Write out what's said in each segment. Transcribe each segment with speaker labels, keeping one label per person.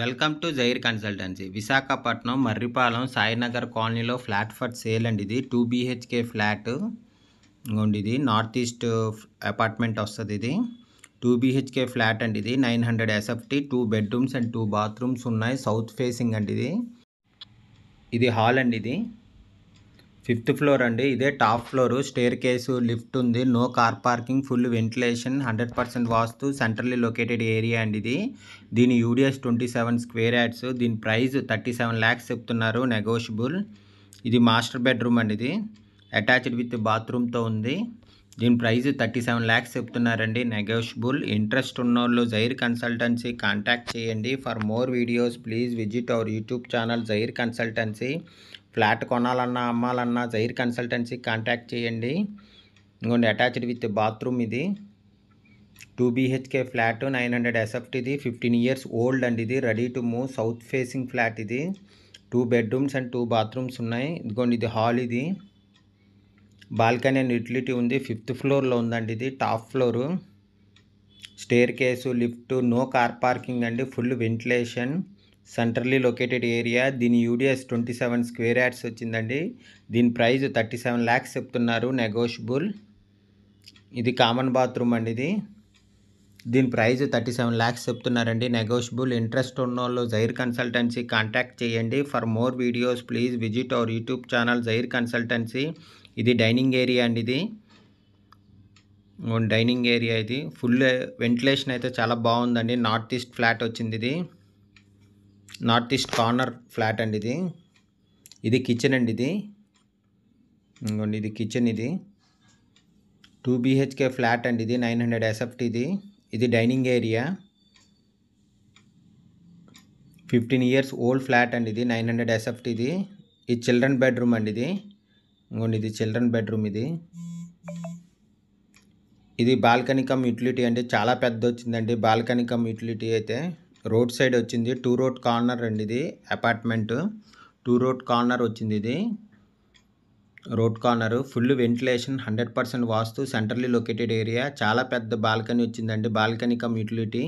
Speaker 1: welcome to Zair consultancy Visakhapatnam Marripalem Sainagar కాలనీలో flat for sale అండి ఇది టూ బీహెచ్కే ఫ్లాట్ ఉండి ఇది నార్త్ ఈస్ట్ అపార్ట్మెంట్ వస్తుంది ఇది టూ బీహెచ్కే ఫ్లాట్ అండి ఇది nine hundred SFT two bedrooms and two bathrooms ఉన్నాయి సౌత్ ఫేసింగ్ అండి ఇది ఇది హాల్ అండి ఇది ఫిఫ్త్ ఫ్లోర్ అండి ఇదే top floor staircase lift ఉంది no car parking full ventilation hundred percent vastu centrally located area అండి ఇది దీని UDS twenty seven square yards దీని ప్రైస్ థర్టీ సెవెన్ ల్యాక్స్ చెప్తున్నారు నెగోషియబుల్ ఇది మాస్టర్ బెడ్రూమ్ అండి ఇది అటాచ్డ్ విత్ బాత్రూమ్తో ఉంది దీని ప్రైస్ థర్టీ సెవెన్ ల్యాక్స్ చెప్తున్నారండి నెగోషియబుల్ ఇంట్రెస్ట్ ఉన్నోళ్ళు జైర్ కన్సల్టెన్సీ కాంటాక్ట్ చేయండి for more videos please visit our YouTube channel Zair consultancy flat కొనాలన్నా అమ్మాలన్నా జైర్ కన్సల్టెన్సీ కాంటాక్ట్ చేయండి ఇంకోండి అటాచ్డ్ విత్ బాత్రూమ్ ఇది two BHK flat nine hundred SFT ఇది ఫిఫ్టీన్ ఇయర్స్ ఓల్డ్ అండి ఇది ready to move south facing flat ఇది two bedrooms and two bathrooms ఉన్నాయి ఇదిగోండి ఇది హాల్ ఇది బాల్కనీ అండ్ యూటిలిటీ ఉంది ఫిఫ్త్ ఫ్లోర్లో ఉందండి ఇది top floor staircase lift no car parking అండి full ventilation centrally located area దీని UDS twenty seven square yards వచ్చిందండి దీని ప్రైజ్ థర్టీ సెవెన్ ల్యాక్స్ చెప్తున్నారు నెగోషియబుల్ ఇది కామన్ బాత్రూమ్ అండి ఇది దీని ప్రైజ్ థర్టీ సెవెన్ ల్యాక్స్ చెప్తున్నారండి నెగోషియబుల్ ఇంట్రెస్ట్ ఉన్నోళ్ళు జైర్ కన్సల్టెన్సీ కాంటాక్ట్ చేయండి for more videos please visit our YouTube channel Zair consultancy ఇది డైనింగ్ ఏరియా అండి ఇది డైనింగ్ ఏరియా ఇది ఫుల్ వెంటిలేషన్ అయితే చాలా బాగుందండి నార్త్ ఈస్ట్ ఫ్లాట్ వచ్చింది ఇది నార్త్ ఈస్ట్ కార్నర్ ఫ్లాట్ అండి ఇది ఇది కిచెన్ అండి ఇది ఇంకోండి ఇది కిచెన్ ఇది టూ బీహెచ్కే ఫ్లాట్ అండి ఇది నైన్ హండ్రెడ్ ఎస్ఎఫ్టీ ఇది ఇది dining area fifteen years old flat అండి ఇది నైన్ హండ్రెడ్ ఎస్ఎఫ్టీ ఇది ఇది చిల్డ్రన్ బెడ్రూమ్ అండి ఇది ఇంకోండి ఇది చిల్డ్రన్ బెడ్రూమ్ ఇది ఇది బాల్కనీ కమ్ యూటిలిటీ అండి చాలా పెద్ద వచ్చిందండి బాల్కనీ కమ్ యూటిలిటీ అయితే రోడ్ సైడ్ వచ్చింది టూ రోడ్ కార్నర్ అండి ఇది అపార్ట్మెంట్ టూ రోడ్ కార్నర్ వచ్చింది ఇది road corner full ventilation hundred percent vastu centrally located area చాలా పెద్ద బాల్కనీ వచ్చిందండి balcony cum utility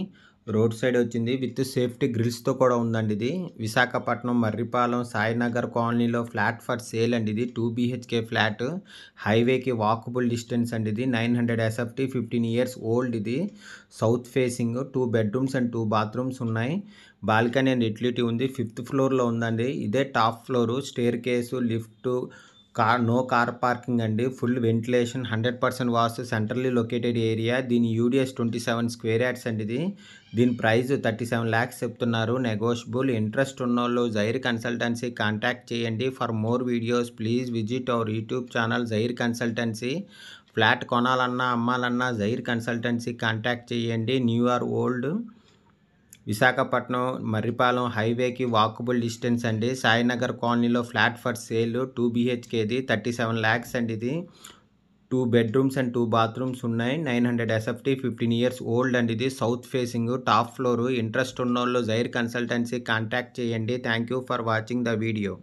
Speaker 1: road side వచ్చింది విత్ సేఫ్టీ గ్రిల్స్తో కూడా ఉందండి ఇది విశాఖపట్నం మర్రిపాలెం సాయినగర్ కాలనీలో ఫ్లాట్ ఫర్ సేల్ అండి ఇది టూ బీహెచ్కే ఫ్లాట్ హైవేకి వాకబుల్ డిస్టెన్స్ అండి ఇది nine hundred SFT fifteen years old ఇది south facing two bedrooms and two bathrooms ఉన్నాయి బాల్కనీ అండ్ యూటిలిటీ ఉంది ఫిఫ్త్ ఫ్లోర్లో ఉందండి ఇదే top floor staircase lift car no car parking అండి full ventilation hundred percent vastu centrally located area దీని UDS twenty seven square yards అండి ఇది దీని ప్రైస్ థర్టీ సెవెన్ ల్యాక్స్ చెప్తున్నారు నెగోషియబుల్ ఇంట్రెస్ట్ ఉన్న వాళ్ళు జైర్ కన్సల్టెన్సీ కాంటాక్ట్ చేయండి for more videos please visit our YouTube channel Zair consultancy flat కొనాలన్నా అమ్మాలన్నా జైర్ కన్సల్టెన్సీ కాంటాక్ట్ చేయండి new or old Visakhapatnam Marripalem హైవేకి వాకబుల్ డిస్టెన్స్ అండి సాయినగర్ కాలనీలో ఫ్లాట్ ఫర్ సేల్ టూ బీహెచ్కేది థర్టీ సెవెన్ ల్యాక్స్ అండి ఇది two bedrooms and two bathrooms ఉన్నాయి nine hundred SFT fifteen years old అండి ఇది south facing top floor interest ఉన్న వాళ్ళు జైర్ కన్సల్టెన్సీ కాంటాక్ట్ చేయండి thank you for watching the video